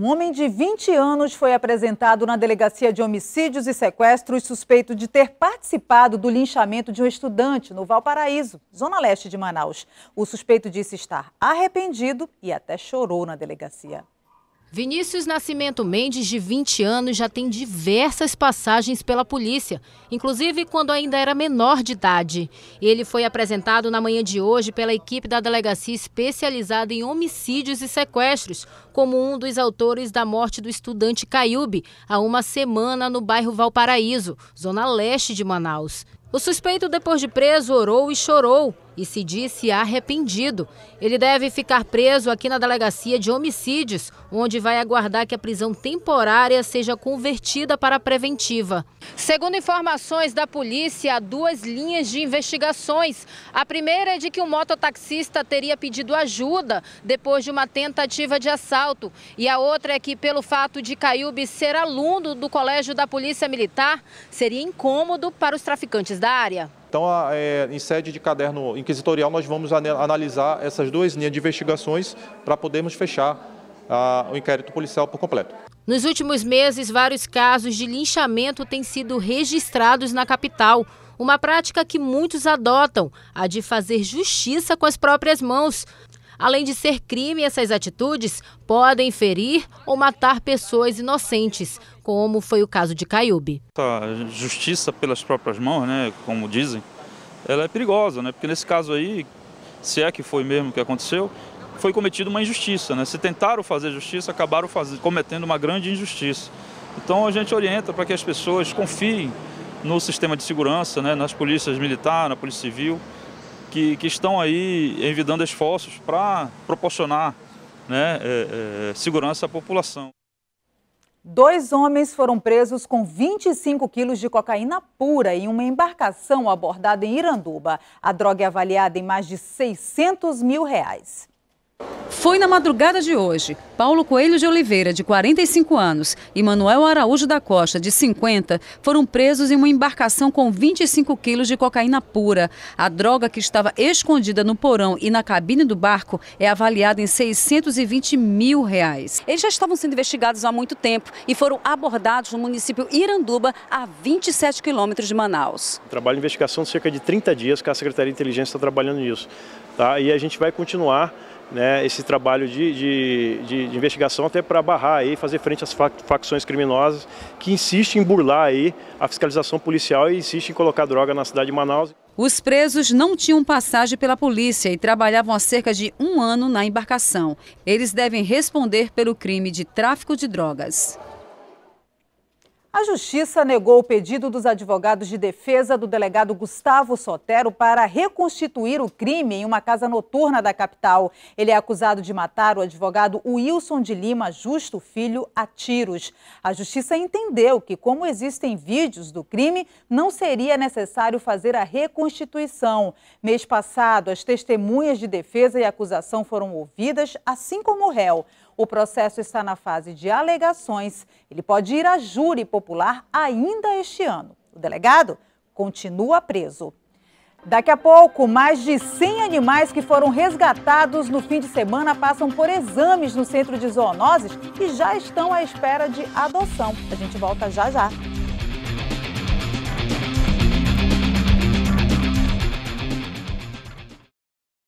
Um homem de 20 anos foi apresentado na delegacia de homicídios e sequestros suspeito de ter participado do linchamento de um estudante no Valparaíso, zona leste de Manaus. O suspeito disse estar arrependido e até chorou na delegacia. Vinícius Nascimento Mendes, de 20 anos, já tem diversas passagens pela polícia, inclusive quando ainda era menor de idade. Ele foi apresentado na manhã de hoje pela equipe da delegacia especializada em homicídios e sequestros, como um dos autores da morte do estudante Caiube há uma semana no bairro Valparaíso, zona leste de Manaus. O suspeito, depois de preso, orou e chorou e se disse arrependido. Ele deve ficar preso aqui na delegacia de homicídios, onde vai aguardar que a prisão temporária seja convertida para preventiva. Segundo informações da polícia, há duas linhas de investigações. A primeira é de que um mototaxista teria pedido ajuda depois de uma tentativa de assalto. E a outra é que, pelo fato de Caiube ser aluno do Colégio da Polícia Militar, seria incômodo para os traficantes da área. Então, é, em sede de caderno inquisitorial, nós vamos analisar essas duas linhas de investigações para podermos fechar a, o inquérito policial por completo. Nos últimos meses, vários casos de linchamento têm sido registrados na capital. Uma prática que muitos adotam, a de fazer justiça com as próprias mãos. Além de ser crime, essas atitudes podem ferir ou matar pessoas inocentes, como foi o caso de Caiube. Tá, a justiça pelas próprias mãos, né, como dizem, ela é perigosa, né? Porque nesse caso aí, se é que foi mesmo o que aconteceu, foi cometida uma injustiça, né? Se tentaram fazer justiça, acabaram fazer, cometendo uma grande injustiça. Então a gente orienta para que as pessoas confiem no sistema de segurança, né, nas polícias militar, na polícia civil, que, que estão aí envidando esforços para proporcionar né, é, é, segurança à população. Dois homens foram presos com 25 quilos de cocaína pura em uma embarcação abordada em Iranduba. A droga é avaliada em mais de 600 mil reais. Foi na madrugada de hoje, Paulo Coelho de Oliveira, de 45 anos, e Manuel Araújo da Costa, de 50, foram presos em uma embarcação com 25 quilos de cocaína pura. A droga que estava escondida no porão e na cabine do barco é avaliada em 620 mil reais. Eles já estavam sendo investigados há muito tempo e foram abordados no município Iranduba, a 27 quilômetros de Manaus. trabalho de investigação de cerca de 30 dias que a Secretaria de Inteligência está trabalhando nisso. Tá? E a gente vai continuar né, esse trabalho de, de, de, de investigação até para barrar e fazer frente às facções criminosas que insistem em burlar aí a fiscalização policial e insistem em colocar droga na cidade de Manaus. Os presos não tinham passagem pela polícia e trabalhavam há cerca de um ano na embarcação. Eles devem responder pelo crime de tráfico de drogas. A Justiça negou o pedido dos advogados de defesa do delegado Gustavo Sotero para reconstituir o crime em uma casa noturna da capital. Ele é acusado de matar o advogado Wilson de Lima Justo Filho a tiros. A Justiça entendeu que, como existem vídeos do crime, não seria necessário fazer a reconstituição. Mês passado, as testemunhas de defesa e acusação foram ouvidas, assim como o réu. O processo está na fase de alegações. Ele pode ir a júri popular ainda este ano. O delegado continua preso. Daqui a pouco, mais de 100 animais que foram resgatados no fim de semana passam por exames no centro de zoonoses e já estão à espera de adoção. A gente volta já já.